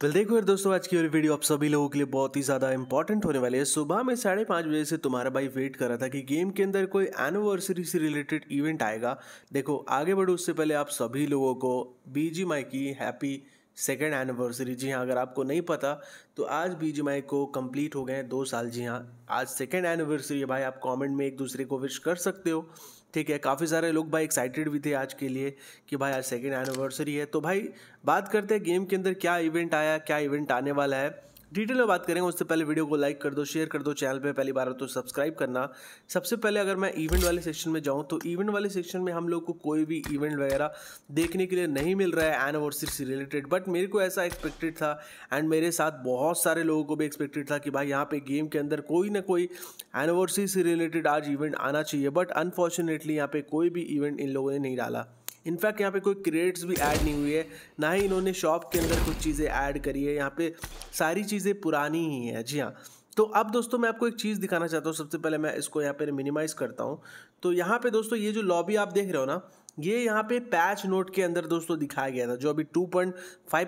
तो देखो यार दोस्तों आज की वीडियो आप सभी लोगों के लिए बहुत ही ज़्यादा इंपॉर्टेंट होने वाली है सुबह में साढ़े पाँच बजे से तुम्हारा भाई वेट कर रहा था कि गेम के अंदर कोई एनिवर्सरी से रिलेटेड इवेंट आएगा देखो आगे बढ़ो उससे पहले आप सभी लोगों को बी माई की हैप्पी सेकेंड एनिवर्सरी जी हाँ अगर आपको नहीं पता तो आज जी माई को कंप्लीट हो गए हैं दो साल जी हाँ आज सेकेंड एनिवर्सरी है भाई आप कमेंट में एक दूसरे को विश कर सकते हो ठीक है काफ़ी सारे लोग भाई एक्साइटेड भी थे आज के लिए कि भाई आज सेकेंड एनिवर्सरी है तो भाई बात करते हैं गेम के अंदर क्या इवेंट आया क्या इवेंट आने वाला है डिटेल में बात करेंगे उससे पहले वीडियो को लाइक कर दो शेयर कर दो चैनल पे पहली बार तो सब्सक्राइब करना सबसे पहले अगर मैं इवेंट वाले सेक्शन में जाऊँ तो इवेंट वाले सेक्शन में हम लोग को कोई भी इवेंट वगैरह देखने के लिए नहीं मिल रहा है एनिवर्सरी से रिलेटेड बट मेरे को ऐसा एक्सपेक्टेड था एंड मेरे साथ बहुत सारे लोगों को भी एक्सपेक्टेड था कि भाई यहाँ पर गेम के अंदर कोई ना कोई एनिवर्सरी से रिलेटेड आज इवेंट आना चाहिए बट अनफॉर्चुनेटली यहाँ पर कोई भी इवेंट इन लोगों ने नहीं डाला इनफैक्ट यहाँ पे कोई क्रिएट्स भी ऐड नहीं हुई है ना ही इन्होंने शॉप के अंदर कुछ चीज़ें ऐड करी है यहाँ पे सारी चीज़ें पुरानी ही हैं जी हाँ तो अब दोस्तों मैं आपको एक चीज़ दिखाना चाहता हूँ सबसे पहले मैं इसको यहाँ पर मिनिमाइज़ करता हूँ तो यहाँ पर दोस्तों ये जो लॉबी आप देख रहे हो ना ये यहाँ पे पैच नोट के अंदर दोस्तों दिखाया गया था जो अभी 2.5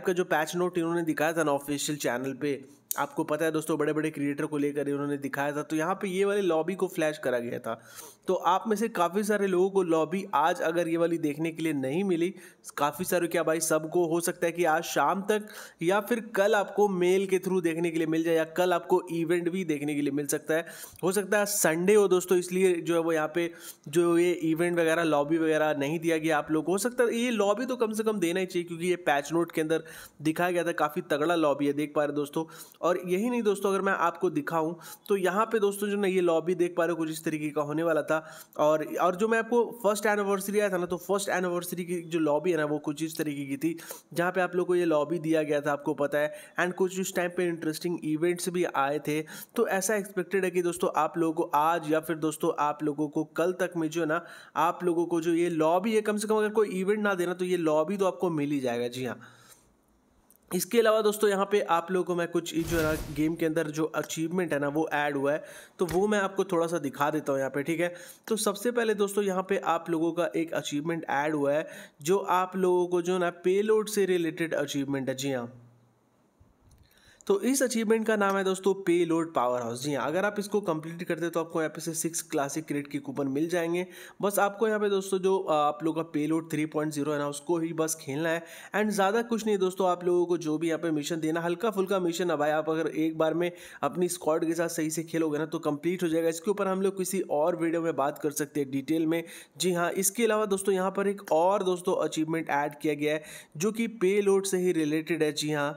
का जो पैच नोट इन्होंने दिखाया था ना ऑफिशियल चैनल पर आपको पता है दोस्तों बड़े बड़े क्रिएटर को लेकर इन्होंने दिखाया था तो यहाँ पे ये वाली लॉबी को फ्लैश करा गया था तो आप में से काफ़ी सारे लोगों को लॉबी आज अगर ये वाली देखने के लिए नहीं मिली काफ़ी सारे क्या भाई सबको हो सकता है कि आज शाम तक या फिर कल आपको मेल के थ्रू देखने के लिए मिल जाए या कल आपको इवेंट भी देखने के लिए मिल सकता है हो सकता है संडे हो दोस्तों इसलिए जो है वो यहाँ पे जो ये इवेंट वगैरह लॉबी वगैरह नहीं दिया गया आप लोग हो सकता है ये लॉबी तो कम से कम देना ही चाहिए क्योंकि ये पैच नोट के अंदर दिखाया गया था काफ़ी तगड़ा लॉबी है देख पा रहे दोस्तों और यही नहीं दोस्तों अगर मैं आपको दिखाऊं तो यहाँ पे दोस्तों जो ना ये लॉबी देख पा रहे हो कुछ इस तरीके का होने वाला था और और जो मैं आपको फर्स्ट एनिवर्सरी आया था ना तो फर्स्ट एनिवर्सरी की जो लॉबी है ना वो कुछ इस तरीके की थी जहाँ पे आप लोग को ये लॉबी दिया गया था आपको पता है एंड कुछ उस टाइम पर इंटरेस्टिंग इवेंट्स भी आए थे तो ऐसा एक्सपेक्टेड है कि दोस्तों आप लोगों को आज या फिर दोस्तों आप लोगों को कल तक में जो ना आप लोगों को जो ये लॉबी है कम से कम अगर कोई इवेंट ना देना तो ये लॉबी तो आपको मिल ही जाएगा जी हाँ इसके अलावा दोस्तों यहाँ पे आप लोगों को मैं कुछ जो है ना गेम के अंदर जो अचीवमेंट है ना वो ऐड हुआ है तो वो मैं आपको थोड़ा सा दिखा देता हूँ यहाँ पे ठीक है तो सबसे पहले दोस्तों यहाँ पे आप लोगों का एक अचीवमेंट ऐड हुआ है जो आप लोगों को जो है ना पेलोड से रिलेटेड अचीवमेंट है जी हाँ तो इस अचीवमेंट का नाम है दोस्तों पे लोड पावर हाउस जी हाँ अगर आप इसको कंप्लीट करते हैं तो आपको यहाँ पे से सिक्स क्लासिक क्रेडिट के कूपन मिल जाएंगे बस आपको यहाँ पे दोस्तों जो आप लोगों का पे लोड थ्री पॉइंट जीरो है ना उसको ही बस खेलना है एंड ज़्यादा कुछ नहीं दोस्तों आप लोगों को जो भी यहाँ पे मिशन देना हल्का फुल्का मिशन अब आप अगर एक बार में अपनी स्क्वाड के साथ सही से खेलोगे ना तो कम्प्लीट हो जाएगा इसके ऊपर हम लोग किसी और वीडियो में बात कर सकते हैं डिटेल में जी हाँ इसके अलावा दोस्तों यहाँ पर एक और दोस्तों अचीवमेंट ऐड किया गया है जो कि पे लोड से ही रिलेटेड है जी हाँ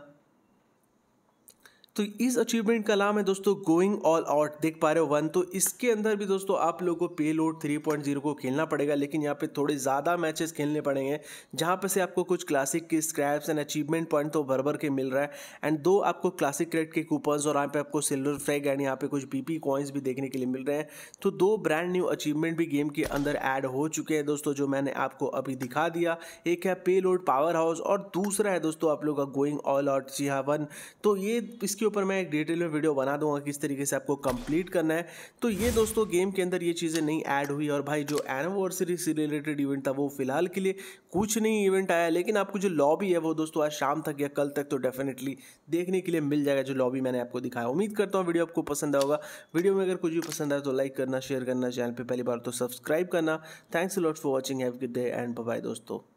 तो इस अचीवमेंट का नाम है दोस्तों गोइंग ऑल आउट देख पा रहे हो वन तो इसके अंदर भी दोस्तों आप लोगों को पे लोड थ्री पॉइंट जीरो को खेलना पड़ेगा लेकिन यहाँ पे थोड़े ज़्यादा मैचेस खेलने पड़ेंगे जहाँ पे से आपको कुछ क्लासिक के स्क्रैप्स एंड अचीवमेंट पॉइंट तो भर भर के मिल रहा है एंड दो आपको क्लासिक क्रेड के कूपन्स और यहाँ पे आपको सिल्वर फ्लैग एंड यहाँ पे कुछ बी कॉइन्स भी देखने के लिए मिल रहे हैं तो दो ब्रांड न्यू अचीवमेंट भी गेम के अंदर ऐड हो चुके हैं दोस्तों जो मैंने आपको अभी दिखा दिया एक है पे लोड पावर हाउस और दूसरा है दोस्तों आप लोग का गोइंग ऑल आउट जी हाँ वन तो ये इसके ऊपर मैं एक डिटेल में वीडियो बना दूंगा किस तरीके से आपको कंप्लीट करना है तो ये दोस्तों गेम के अंदर ये चीज़ें नहीं ऐड हुई और भाई जो एनिवर्सरी से रिलेटेड इवेंट था वो फिलहाल के लिए कुछ नहीं इवेंट आया लेकिन आपको जो लॉबी है वो दोस्तों आज शाम तक या कल तक तो डेफिनेटली देखने के लिए मिल जाएगा जो लॉबी मैंने आपको दिखाया उम्मीद करता हूँ वीडियो आपको पसंद आएगा वीडियो में अगर कुछ भी पसंद आए तो लाइक करना शेयर करना चैनल पर पहली बार तो सब्सक्राइब करना thanks lot for watching have good day and bye दोस्तों